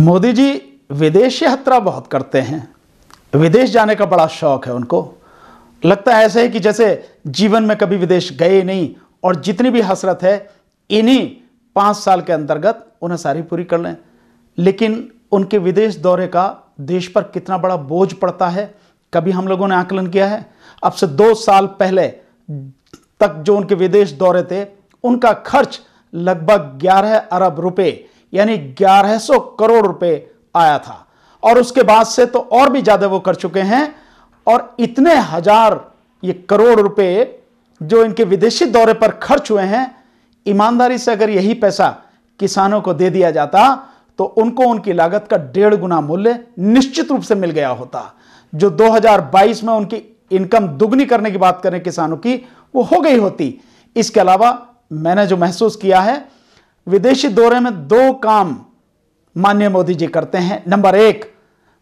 मोदी जी विदेश यात्रा बहुत करते हैं विदेश जाने का बड़ा शौक है उनको लगता है ऐसे ही कि जैसे जीवन में कभी विदेश गए नहीं और जितनी भी हसरत है इन्हीं पाँच साल के अंतर्गत उन्हें सारी पूरी कर लें लेकिन उनके विदेश दौरे का देश पर कितना बड़ा बोझ पड़ता है कभी हम लोगों ने आकलन किया है अब से दो साल पहले तक जो उनके विदेश दौरे थे उनका खर्च लगभग ग्यारह अरब रुपये यानी 1100 करोड़ रुपए आया था और उसके बाद से तो और भी ज्यादा वो कर चुके हैं और इतने हजार ये करोड़ रुपए जो इनके विदेशी दौरे पर खर्च हुए हैं ईमानदारी से अगर यही पैसा किसानों को दे दिया जाता तो उनको उनकी लागत का डेढ़ गुना मूल्य निश्चित रूप से मिल गया होता जो 2022 में उनकी इनकम दुगनी करने की बात करें किसानों की वो हो गई होती इसके अलावा मैंने जो महसूस किया है विदेशी दौरे में दो काम माननीय मोदी जी करते हैं नंबर एक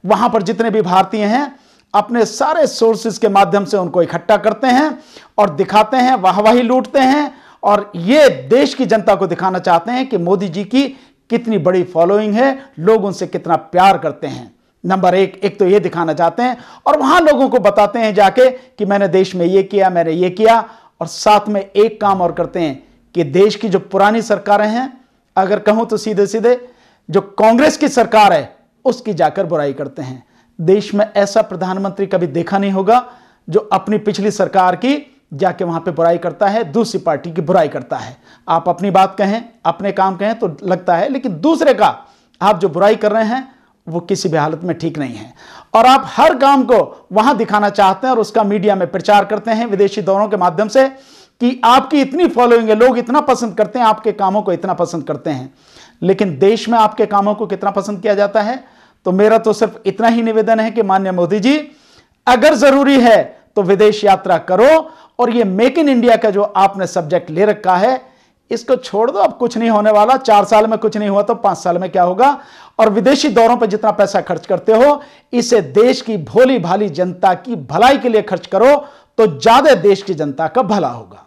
वहां पर जितने भी भारतीय हैं अपने सारे सोर्सेस के माध्यम से उनको इकट्ठा करते हैं और दिखाते हैं वाहवाही लूटते हैं और ये देश की जनता को दिखाना चाहते हैं कि मोदी जी की कितनी बड़ी फॉलोइंग है लोग उनसे कितना प्यार करते हैं नंबर एक एक तो ये दिखाना चाहते हैं और वहां लोगों को बताते हैं जाके कि मैंने देश में ये किया मैंने ये किया और साथ में एक काम और करते हैं कि देश की जो पुरानी सरकारें हैं अगर कहूं तो सीधे सीधे जो कांग्रेस की सरकार है उसकी जाकर बुराई करते हैं देश में ऐसा प्रधानमंत्री कभी देखा नहीं होगा जो अपनी पिछली सरकार की जाके वहां पे बुराई करता है दूसरी पार्टी की बुराई करता है आप अपनी बात कहें अपने काम कहें तो लगता है लेकिन दूसरे का आप जो बुराई कर रहे हैं वो किसी भी हालत में ठीक नहीं है और आप हर काम को वहां दिखाना चाहते हैं और उसका मीडिया में प्रचार करते हैं विदेशी दौरों के माध्यम से कि आपकी इतनी फॉलोइंग है लोग इतना पसंद करते हैं आपके कामों को इतना पसंद करते हैं लेकिन देश में आपके कामों को कितना पसंद किया जाता है तो मेरा तो सिर्फ इतना ही निवेदन है कि मान्य मोदी जी अगर जरूरी है तो विदेश यात्रा करो और ये मेक इन इंडिया का जो आपने सब्जेक्ट ले रखा है इसको छोड़ दो अब कुछ नहीं होने वाला चार साल में कुछ नहीं हुआ तो पांच साल में क्या होगा और विदेशी दौरों पर जितना पैसा खर्च करते हो इसे देश की भोली भाली जनता की भलाई के लिए खर्च करो तो ज्यादा देश की जनता का भला होगा